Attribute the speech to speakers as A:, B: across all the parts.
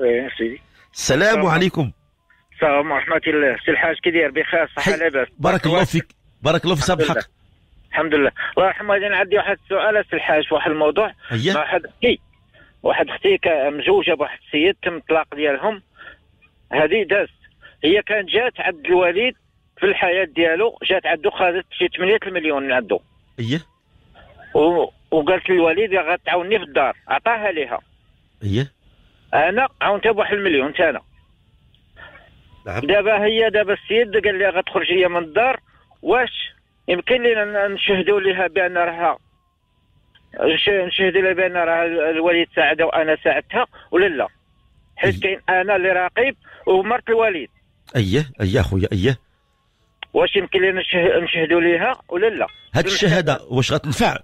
A: ايه سيدي السلام عليكم السلام ورحمة الله سي الحاج كي داير بخير صحة لاباس
B: بارك الله فيك بارك الله في سامحك
A: الحمد لله الله يرحمها غادي عندي واحد السؤال سي الحاج واحد الموضوع أيه؟ واحد اختي واحد اختي مزوجة بواحد السيد تم الطلاق ديالهم هذه دازت هي كانت جات عند الوالد في الحياة ديالو جات عندو خذت شي 8 مليون من عندو ايه و... وقالت للوالد غتعاوني في الدار عطاها ليها ايه آه، انا عاونتها بواحد المليون تانا نعم دابا هي دابا السيد قال لي غتخرج هي من الدار واش يمكن لينا نشهدوا لها بان راها نشهدوا لها بان راها الوالد ساعدها وانا ساعدتها ولا لا حيت كاين انا اللي راقب ومرت الوالد
B: اييه اييه اخويا اييه
A: واش يمكن لينا نشهدوا ليها ولا لا
B: هاد الشهاده واش غتنفع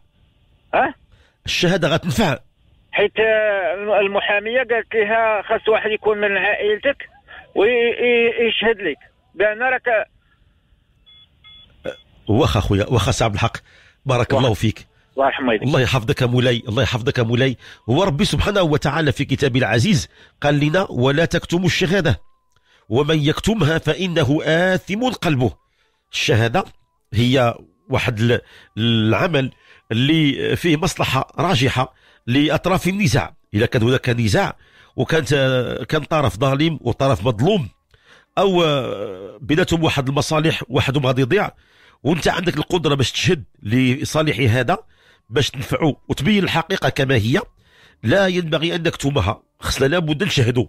B: أه؟ الشهاده غتنفع
A: حيت آه، المحاميه قالت لها خاص واحد يكون من عائلتك ويشهد لك بان راك أه،
B: واخا خويا واخا سي عبد الحق بارك الله فيك الله الله يحفظك مولاي الله يحفظك مولاي هو ربي سبحانه وتعالى في كتابه العزيز قال لنا ولا تكتموا الشهاده ومن يكتمها فانه اثم قلبه الشهاده هي واحد العمل اللي فيه مصلحه راجحه لاطراف النزاع اذا كان هناك نزاع وكانت كان طرف ظالم وطرف مظلوم او بيناتهم واحد المصالح وحدهم غادي يضيع وانت عندك القدره باش تشد لصالح هذا باش تنفعو وتبين الحقيقه كما هي لا ينبغي ان نكتمها خصنا لابد نشهدوا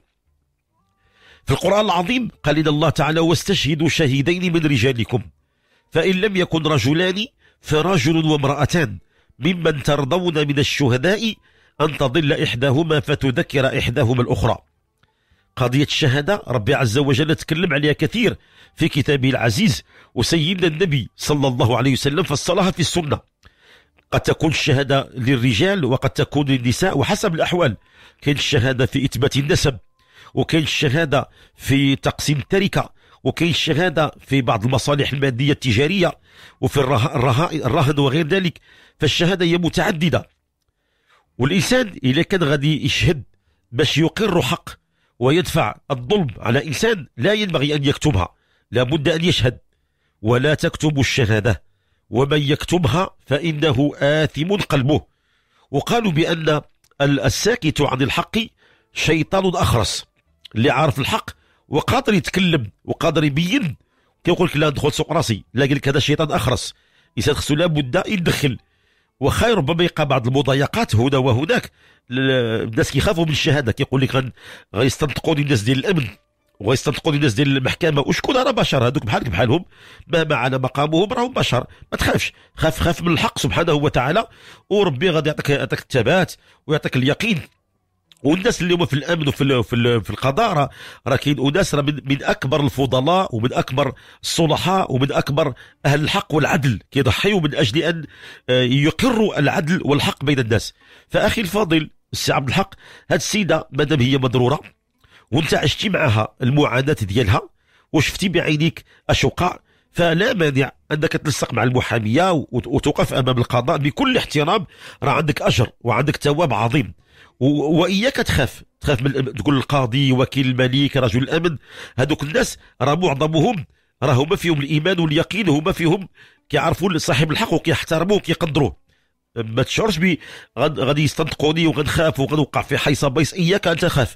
B: في القران العظيم قال لنا الله تعالى واستشهدوا شهيدين من رجالكم فان لم يكن رجلان فرجل وامراتان ممن ترضون من الشهداء أن تضل إحداهما فتذكر إحداهما الأخرى قضية الشهادة ربي عز وجل تكلم عليها كثير في كتابه العزيز وسيدنا النبي صلى الله عليه وسلم فصلها في السنة قد تكون الشهادة للرجال وقد تكون للنساء وحسب الأحوال كاين الشهادة في إثبات النسب وكاين الشهادة في تقسيم التركة وكاين الشهاده في بعض المصالح الماديه التجاريه وفي الرهن وغير ذلك فالشهاده هي متعدده والانسان اذا كان غادي يشهد باش يقر حق ويدفع الظلم على انسان لا ينبغي ان يكتبها لابد ان يشهد ولا تكتب الشهاده ومن يكتبها فانه اثم قلبه وقالوا بان الساكت عن الحق شيطان اخرس اللي عارف الحق وقادر يتكلم وقادر يبين كيقول لك لا دخل سوق راسي لا قال لك هذا شيطان اخرس الانسان خصو لابد يدخل وخير ربما يلقى بعض المضايقات هنا وهناك الناس كيخافوا من الشهاده كيقول لك غيستنطقوني الناس ديال الامن وغيستنطقوني الناس ديال المحكمه وشكون راه بشر هذوك بحالك بحالهم مهما على مقامهم راهم بشر ما تخافش خاف خاف من الحق سبحانه وتعالى وربي غادي يعطيك يعطيك الثبات ويعطيك اليقين والناس اللي هما في الامن وفي في, في القضاء راه كاين اناس من, من اكبر الفضلاء ومن اكبر الصلحاء ومن اكبر اهل الحق والعدل كيضحيوا من اجل ان آه، يقروا العدل والحق بين الناس فاخي الفاضل السي عبد الحق هاد السيده مادام هي مضروره وانت عشتي معها المعاناه ديالها وشفتي بعينيك اش فلا مانع انك تلصق مع المحاميه وتوقف امام القضاء بكل احترام راه عندك اجر وعندك ثواب عظيم واياك تخاف تخاف من تقول القاضي وكيل الملك رجل الامن هذوك الناس راه معظمهم راه هما فيهم الايمان واليقين هما فيهم كيعرفوا صاحب الحق وكيحترموه وكيقدروه ما تشعرش بي غادي يستنطقوني وغنخاف وغنوقع في حيصه بيص اياك ان تخاف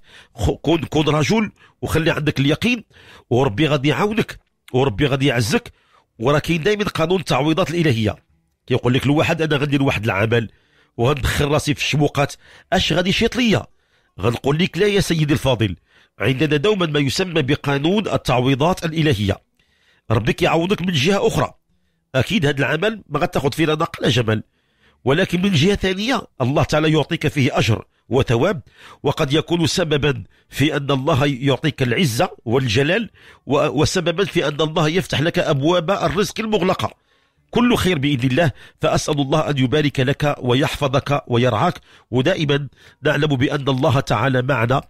B: كون كون رجل وخلي عندك اليقين وربي غادي يعاونك وربي غادي يعزك وراه كاين دائما قانون التعويضات الالهيه كيقول لك الواحد انا غندير واحد العمل وغندخل راسي في الشموقات اش غادي يشيط ليا غنقول لك لا يا سيدي الفاضل عندنا دوما ما يسمى بقانون التعويضات الالهيه ربك كيعوضك من جهه اخرى اكيد هذا العمل ما غتاخذ فيه لا نقل لا جمل ولكن من جهة ثانية الله تعالى يعطيك فيه أجر وثواب وقد يكون سببا في أن الله يعطيك العزة والجلال وسببا في أن الله يفتح لك أبواب الرزق المغلقة كل خير بإذن الله فأسأل الله أن يبارك لك ويحفظك ويرعاك ودائما نعلم بأن الله تعالى معنا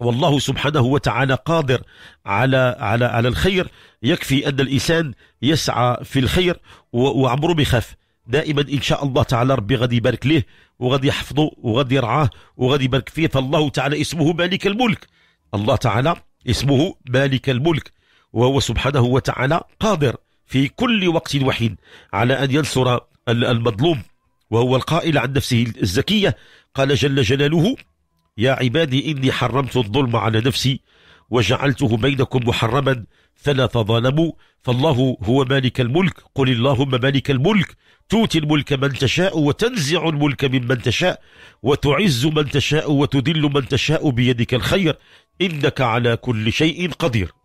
B: والله سبحانه وتعالى قادر على على على الخير يكفي ان الانسان يسعى في الخير وعمره بخف دائما ان شاء الله تعالى ربي غادي يبارك ليه وغادي يحفظه وغادي يرعاه وغادي يبارك فيه فالله تعالى اسمه مالك الملك الله تعالى اسمه مالك الملك وهو سبحانه وتعالى قادر في كل وقت وحيد على ان ينصر المظلوم وهو القائل عن نفسه الزكيه قال جل جلاله يا عبادي اني حرمت الظلم على نفسي وجعلته بينكم محرما فلا تظالموا فالله هو مالك الملك قل اللهم مالك الملك تؤتي الملك من تشاء وتنزع الملك ممن تشاء وتعز من تشاء وتذل من تشاء بيدك الخير إنك على كل شيء قدير